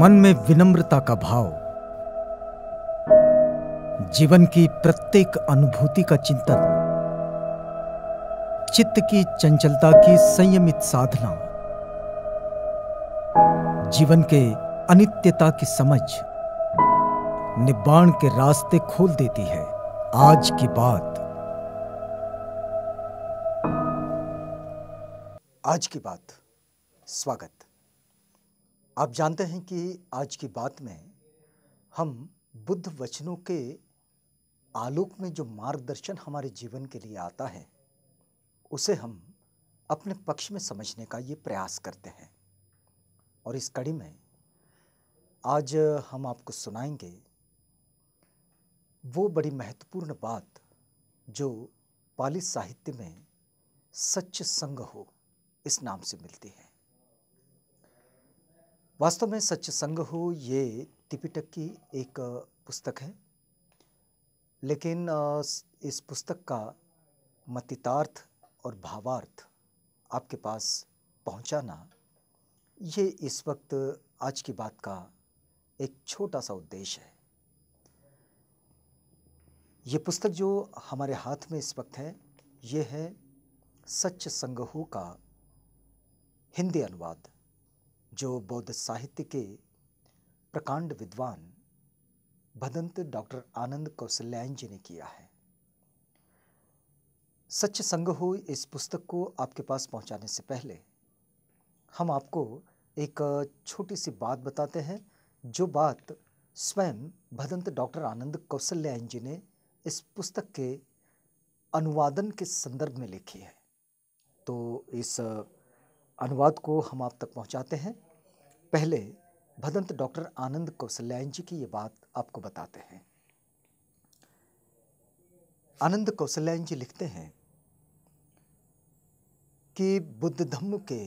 मन में विनम्रता का भाव जीवन की प्रत्येक अनुभूति का चिंतन चित्त की चंचलता की संयमित साधना जीवन के अनित्यता की समझ निबाण के रास्ते खोल देती है आज की बात आज की बात स्वागत आप जानते हैं कि आज की बात में हम बुद्ध वचनों के आलोक में जो मार्गदर्शन हमारे जीवन के लिए आता है उसे हम अपने पक्ष में समझने का ये प्रयास करते हैं और इस कड़ी में आज हम आपको सुनाएंगे वो बड़ी महत्वपूर्ण बात जो पाली साहित्य में सच संग हो इस नाम से मिलती है वास्तव में सच संग हो ये तिपिटक की एक पुस्तक है लेकिन इस पुस्तक का मतितार्थ और भावार्थ आपके पास पहुंचाना ये इस वक्त आज की बात का एक छोटा सा उद्देश्य है ये पुस्तक जो हमारे हाथ में इस वक्त है ये है सच संगहू का हिंदी अनुवाद जो बौद्ध साहित्य के प्रकांड विद्वान भदंत डॉक्टर आनंद कौशल्यायन जी ने किया है सच संग हो इस पुस्तक को आपके पास पहुंचाने से पहले हम आपको एक छोटी सी बात बताते हैं जो बात स्वयं भदंत डॉक्टर आनंद कौशल्यायन जी ने इस पुस्तक के अनुवादन के संदर्भ में लिखी है तो इस अनुवाद को हम आप तक पहुंचाते हैं पहले भदंत डॉक्टर आनंद कौशल्यायन जी की ये बात आपको बताते हैं आनंद कौशल्यायन जी लिखते हैं कि बुद्ध धम्म के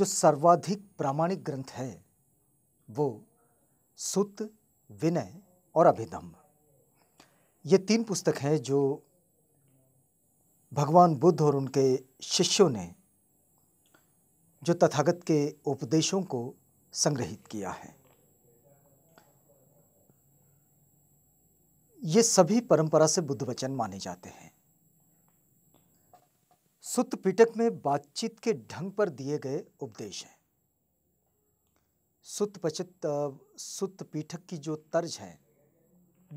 जो सर्वाधिक प्रामाणिक ग्रंथ है वो सुत विनय और अभिधम्म ये तीन पुस्तक हैं जो भगवान बुद्ध और उनके शिष्यों ने जो तथागत के उपदेशों को संग्रहित किया है ये सभी परंपरा से बुद्ध वचन माने जाते हैं सुत पिटक में बातचीत के ढंग पर दिए गए उपदेश हैं सुत पचित सुत पीठक की जो तर्ज है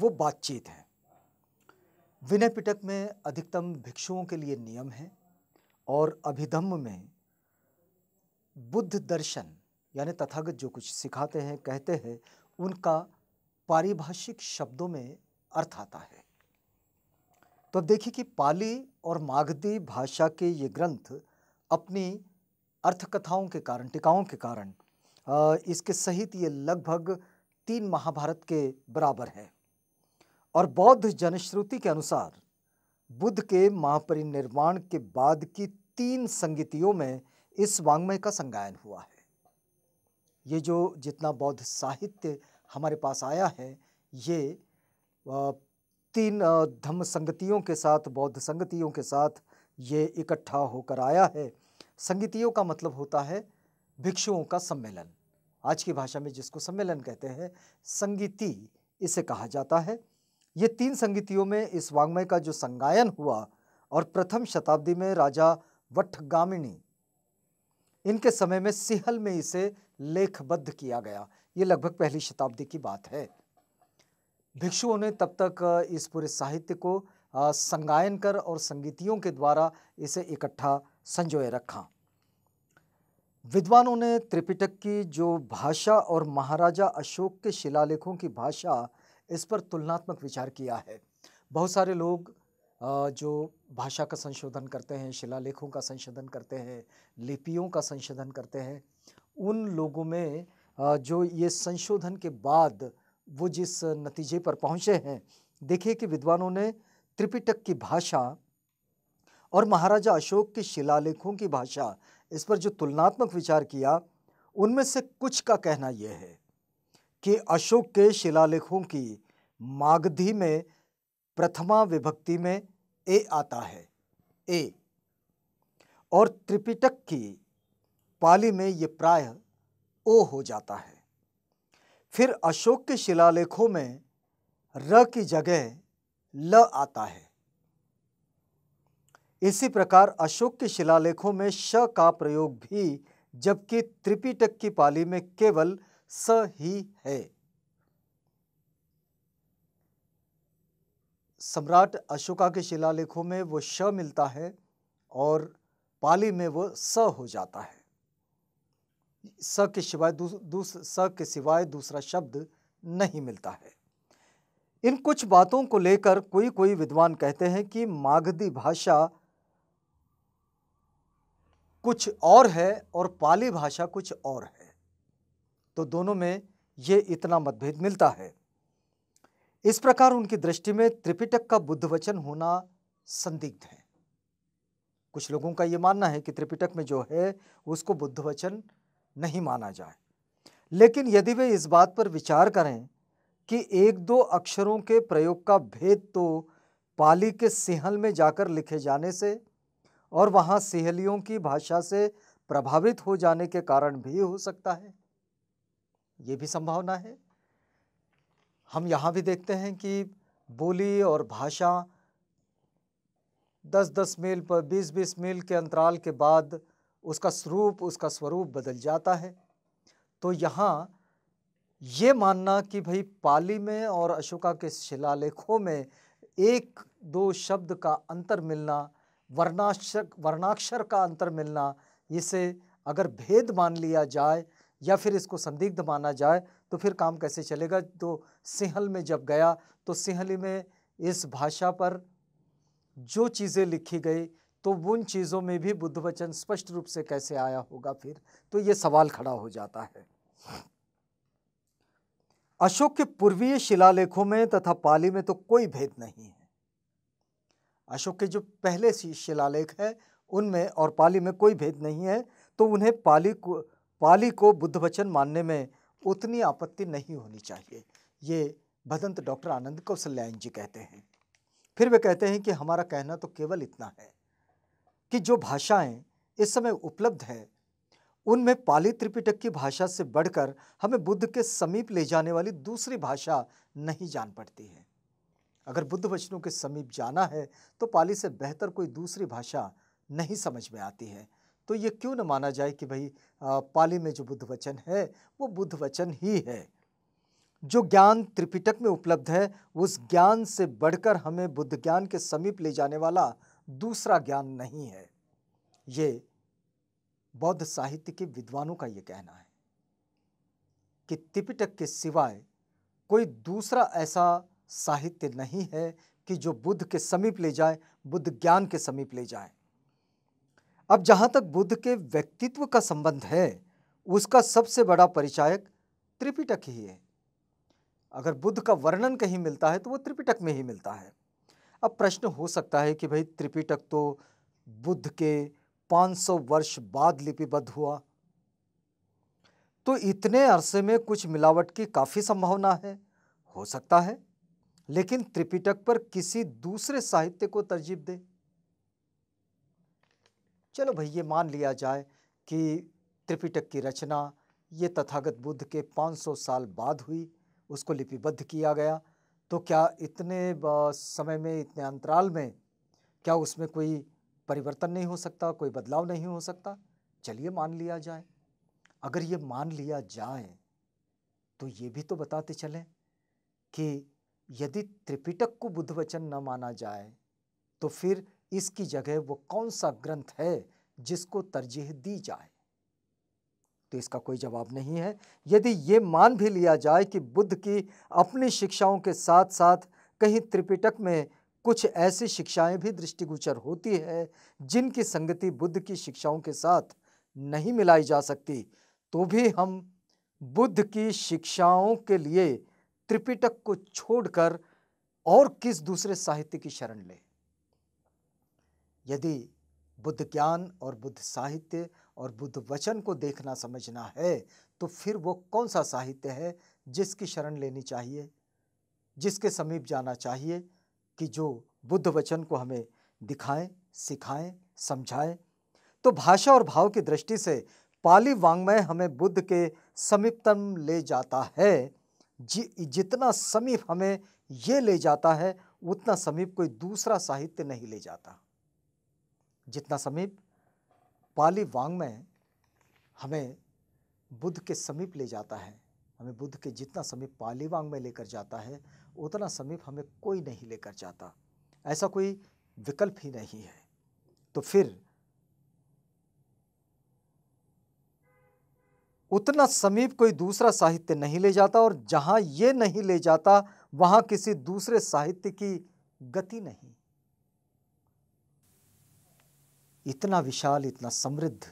वो बातचीत है विनय पिटक में अधिकतम भिक्षुओं के लिए नियम है और अभिधम्म में बुद्ध दर्शन यानी तथागत जो कुछ सिखाते हैं कहते हैं उनका पारिभाषिक शब्दों में अर्थ आता है तो अब देखिए कि पाली और मागधी भाषा के ये ग्रंथ अपनी अर्थकथाओं के कारण टिकाओं के कारण इसके सहित ये लगभग तीन महाभारत के बराबर है और बौद्ध जनश्रुति के अनुसार बुद्ध के महापरिनिर्वाण के बाद की तीन संगीतियों में इस वांग्मय का संज्ञायन हुआ है ये जो जितना बौद्ध साहित्य हमारे पास आया है ये तीन धम्म संगतियों के साथ बौद्ध संगतियों के साथ ये इकट्ठा होकर आया है संगतियों का मतलब होता है भिक्षुओं का सम्मेलन आज की भाषा में जिसको सम्मेलन कहते हैं संगीति इसे कहा जाता है ये तीन संगीतियों में इस वांग्मय का जो संगायन हुआ और प्रथम शताब्दी में राजा वठगामिणी इनके समय में सिहल में इसे लेखबद्ध किया गया ये लगभग पहली शताब्दी की बात है भिक्षुओं ने तब तक इस पूरे साहित्य को संगायन कर और संगीतियों के द्वारा इसे इकट्ठा संजोए रखा विद्वानों ने त्रिपिटक की जो भाषा और महाराजा अशोक के शिलालेखों की भाषा इस पर तुलनात्मक विचार किया है बहुत सारे लोग जो भाषा का संशोधन करते हैं शिलालेखों का संशोधन करते हैं लिपियों का संशोधन करते हैं उन लोगों में जो ये संशोधन के बाद वो जिस नतीजे पर पहुँचे हैं देखिए कि विद्वानों ने त्रिपिटक की भाषा और महाराजा अशोक के शिलालेखों की भाषा इस पर जो तुलनात्मक विचार किया उनमें से कुछ का कहना यह है कि अशोक के शिलालेखों की मागधी में प्रथमा विभक्ति में ए आता है ए और त्रिपिटक की पाली में ये प्राय ओ हो जाता है फिर अशोक के शिलालेखों में र की जगह ल आता है इसी प्रकार अशोक के शिलालेखों में श का प्रयोग भी जबकि त्रिपिटक की पाली में केवल स ही है सम्राट अशोका के शिलालेखों में वो श मिलता है और पाली में वो स हो जाता है स के सिवाय दूस, स के सिवाय दूसरा शब्द नहीं मिलता है इन कुछ बातों को लेकर कोई कोई विद्वान कहते हैं कि माघदी भाषा कुछ और है और पाली भाषा कुछ और है तो दोनों में ये इतना मतभेद मिलता है इस प्रकार उनकी दृष्टि में त्रिपिटक का बुद्ध वचन होना संदिग्ध है कुछ लोगों का ये मानना है कि त्रिपिटक में जो है उसको बुद्ध वचन नहीं माना जाए लेकिन यदि वे इस बात पर विचार करें कि एक दो अक्षरों के प्रयोग का भेद तो पाली के सिहल में जाकर लिखे जाने से और वहाँ सिहलियों की भाषा से प्रभावित हो जाने के कारण भी हो सकता है ये भी संभावना है हम यहाँ भी देखते हैं कि बोली और भाषा दस दस मील पर बीस बीस मील के अंतराल के बाद उसका स्वरूप उसका स्वरूप बदल जाता है तो यहाँ ये मानना कि भाई पाली में और अशोका के शिलालेखों में एक दो शब्द का अंतर मिलना वर्णाक्षर वर्णाक्षर का अंतर मिलना इसे अगर भेद मान लिया जाए या फिर इसको संदिग्ध माना जाए तो फिर काम कैसे चलेगा तो सिंहल में जब गया तो सिंहली में इस भाषा पर जो चीज़ें लिखी गई तो उन चीज़ों में भी बुद्ध वचन स्पष्ट रूप से कैसे आया होगा फिर तो ये सवाल खड़ा हो जाता है अशोक के पूर्वीय शिलालेखों में तथा पाली में तो कोई भेद नहीं है अशोक के जो पहले शिलालेख है उनमें और पाली में कोई भेद नहीं है तो उन्हें पाली को पाली को बुद्ध वचन मानने में उतनी आपत्ति नहीं होनी चाहिए ये भदंत डॉक्टर आनंद कौशल्यायन जी कहते हैं फिर वे कहते हैं कि हमारा कहना तो केवल इतना है कि जो भाषाएं इस समय उपलब्ध हैं उनमें पाली त्रिपिटक की भाषा से बढ़कर हमें बुद्ध के समीप ले जाने वाली दूसरी भाषा नहीं जान पड़ती है अगर बुद्ध वचनों के समीप जाना है तो पाली से बेहतर कोई दूसरी भाषा नहीं समझ में आती है तो ये क्यों ना माना जाए कि भाई पाली में जो बुद्ध वचन है वो बुद्ध वचन ही है जो ज्ञान त्रिपिटक में उपलब्ध है उस ज्ञान से बढ़कर हमें बुद्ध ज्ञान के समीप ले जाने वाला दूसरा ज्ञान नहीं है ये बौद्ध साहित्य के विद्वानों का ये कहना है कि त्रिपिटक के सिवाय कोई दूसरा ऐसा साहित्य नहीं है कि जो बुद्ध के समीप ले जाए बुद्ध ज्ञान के समीप ले जाए अब जहाँ तक बुद्ध के व्यक्तित्व का संबंध है उसका सबसे बड़ा परिचायक त्रिपिटक ही है अगर बुद्ध का वर्णन कहीं मिलता है तो वो त्रिपिटक में ही मिलता है अब प्रश्न हो सकता है कि भाई त्रिपिटक तो बुद्ध के 500 वर्ष बाद लिपिबद्ध हुआ तो इतने अरसे में कुछ मिलावट की काफ़ी संभावना है हो सकता है लेकिन त्रिपिटक पर किसी दूसरे साहित्य को तरजीब दे चलो भाई ये मान लिया जाए कि त्रिपिटक की रचना ये तथागत बुद्ध के 500 साल बाद हुई उसको लिपिबद्ध किया गया तो क्या इतने समय में इतने अंतराल में क्या उसमें कोई परिवर्तन नहीं हो सकता कोई बदलाव नहीं हो सकता चलिए मान लिया जाए अगर ये मान लिया जाए तो ये भी तो बताते चलें कि यदि त्रिपिटक को बुद्ध वचन न माना जाए तो फिर इसकी जगह वो कौन सा ग्रंथ है जिसको तरजीह दी जाए तो इसका कोई जवाब नहीं है यदि ये मान भी लिया जाए कि बुद्ध की अपनी शिक्षाओं के साथ साथ कहीं त्रिपिटक में कुछ ऐसी शिक्षाएं भी दृष्टिगोचर होती है जिनकी संगति बुद्ध की शिक्षाओं के साथ नहीं मिलाई जा सकती तो भी हम बुद्ध की शिक्षाओं के लिए त्रिपिटक को छोड़कर और किस दूसरे साहित्य की शरण लें यदि बुद्ध ज्ञान और बुद्ध साहित्य और बुद्ध वचन को देखना समझना है तो फिर वो कौन सा साहित्य है जिसकी शरण लेनी चाहिए जिसके समीप जाना चाहिए कि जो बुद्ध वचन को हमें दिखाएं सिखाएं समझाएं तो भाषा और भाव की दृष्टि से पाली वांग्मय हमें बुद्ध के समीपतम ले जाता है जि, जितना समीप हमें ये ले जाता है उतना समीप कोई दूसरा साहित्य नहीं ले जाता जितना समीप पाली वांग्मय हमें बुद्ध के समीप ले जाता है हमें बुद्ध के जितना समीप पाली वांग्मय लेकर जाता है उतना समीप हमें कोई नहीं लेकर जाता ऐसा कोई विकल्प ही नहीं है तो फिर उतना समीप कोई दूसरा साहित्य नहीं ले जाता और जहाँ ये नहीं ले जाता वहाँ किसी दूसरे साहित्य की गति नहीं इतना विशाल इतना समृद्ध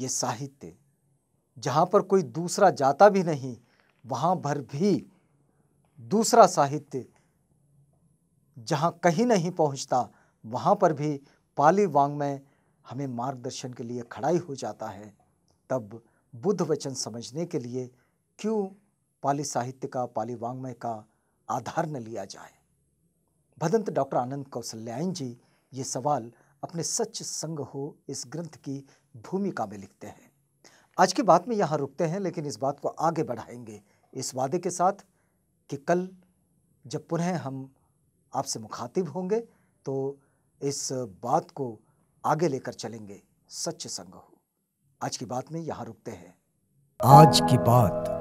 ये साहित्य जहाँ पर कोई दूसरा जाता भी नहीं वहाँ भर भी दूसरा साहित्य जहाँ कहीं नहीं पहुँचता वहाँ पर भी पाली वांग्मय हमें मार्गदर्शन के लिए खड़ाई हो जाता है तब बुद्ध वचन समझने के लिए क्यों पाली साहित्य का पाली वांग्मय का आधार न लिया जाए भदंत डॉक्टर आनंद कौशल्यायन जी ये सवाल अपने सच संग हो इस ग्रंथ की भूमिका में लिखते हैं आज की बात में यहाँ रुकते हैं लेकिन इस बात को आगे बढ़ाएंगे इस वादे के साथ कि कल जब पुनः हम आपसे मुखातिब होंगे तो इस बात को आगे लेकर चलेंगे सच संग हो आज की बात में यहाँ रुकते हैं आज की बात